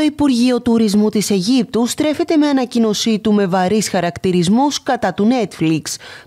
Το Υπουργείο Τουρισμού της Αιγύπτου στρέφεται με ανακοίνωσή του με βαρύς χαρακτηρισμός κατά του Netflix,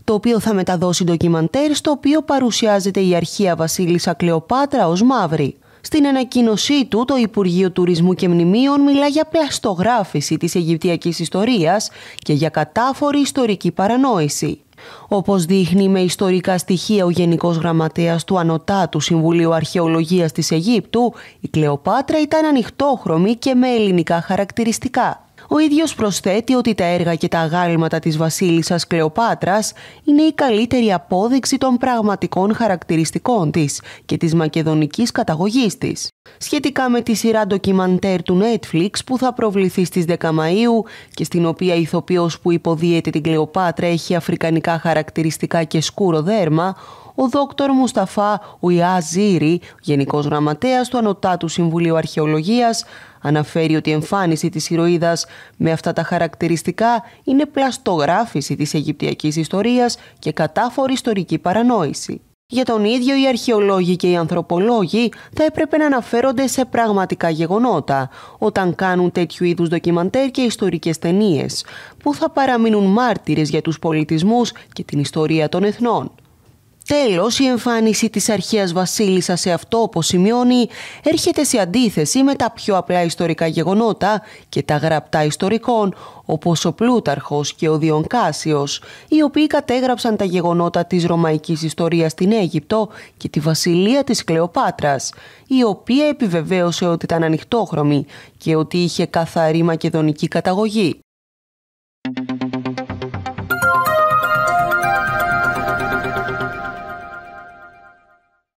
το οποίο θα μεταδώσει ντοκιμαντέρ στο οποίο παρουσιάζεται η αρχαία βασίλισσα Κλεοπάτρα ως μαύρη. Στην ανακοίνωσή του, το Υπουργείο Τουρισμού και Μνημείων μιλά για πλαστογράφηση της Αιγυπτιακής ιστορίας και για κατάφορη ιστορική παρανόηση. Όπως δείχνει με ιστορικά στοιχεία ο Γενικός Γραμματέας του Ανωτάτου Συμβουλίου Αρχαιολογίας της Αιγύπτου, η Κλεοπάτρα ήταν ανοιχτόχρωμη και με ελληνικά χαρακτηριστικά. Ο ίδιος προσθέτει ότι τα έργα και τα αγάλματα της βασίλισσας Κλεοπάτρας είναι η καλύτερη απόδειξη των πραγματικών χαρακτηριστικών της και της μακεδονικής καταγωγής της. Σχετικά με τη σειρά ντοκιμαντέρ του Netflix που θα προβληθεί στις 10 Μαΐου και στην οποία ηθοποιός που υποδίεται την Κλεοπάτρα έχει αφρικανικά χαρακτηριστικά και σκούρο δέρμα, ο δόκτωρ Μουσταφά Ουιάζήρη, Γενικός Γραμματέας του Ανωτάτου Συμβουλίου Αρχαιολογίας, αναφέρει ότι η εμφάνιση της ηρωίδας με αυτά τα χαρακτηριστικά είναι πλαστογράφηση της Αιγυπτιακής ιστορίας και κατάφορη ιστορική παρανόηση. Για τον ίδιο οι αρχαιολόγοι και οι ανθρωπολόγοι θα έπρεπε να αναφέρονται σε πραγματικά γεγονότα όταν κάνουν τέτοιου είδους ντοκιμαντέρ και ιστορικές ταινίες που θα παραμείνουν μάρτυρες για τους πολιτισμούς και την ιστορία των εθνών. Τέλος, η εμφάνιση της αρχαίας βασίλισσας σε αυτό, όπως σημειώνει, έρχεται σε αντίθεση με τα πιο απλά ιστορικά γεγονότα και τα γραπτά ιστορικών, όπως ο Πλούταρχος και ο Διονκάσιος οι οποίοι κατέγραψαν τα γεγονότα της ρωμαϊκής ιστορίας στην Αίγυπτο και τη βασιλεία της Κλεοπάτρας, η οποία επιβεβαίωσε ότι ήταν ανοιχτόχρωμη και ότι είχε καθαρή μακεδονική καταγωγή.